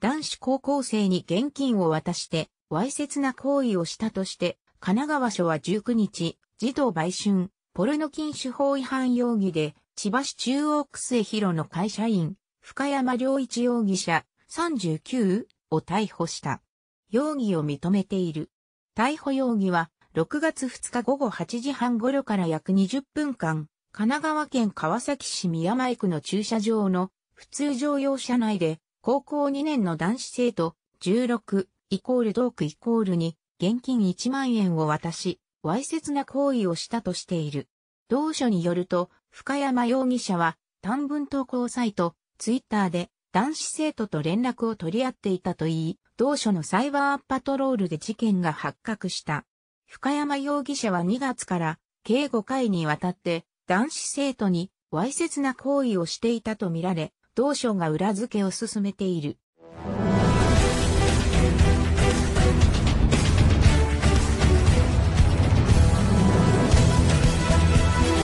男子高校生に現金を渡して、わいせつな行為をしたとして、神奈川署は19日、児童売春、ポルノ禁止法違反容疑で、千葉市中央区末広の会社員、深山良一容疑者、39を逮捕した。容疑を認めている。逮捕容疑は、6月2日午後8時半頃から約20分間、神奈川県川崎市宮前区の駐車場の普通乗用車内で高校2年の男子生徒16イコール同区イコールに現金1万円を渡し、わいせつな行為をしたとしている。同書によると、深山容疑者は短文投稿サイト、ツイッターで男子生徒と連絡を取り合っていたといい、同書のサイバーパトロールで事件が発覚した。深山容疑者は2月から計5回にわたって男子生徒にわいせつな行為をしていたとみられ、同省が裏付けを進めている。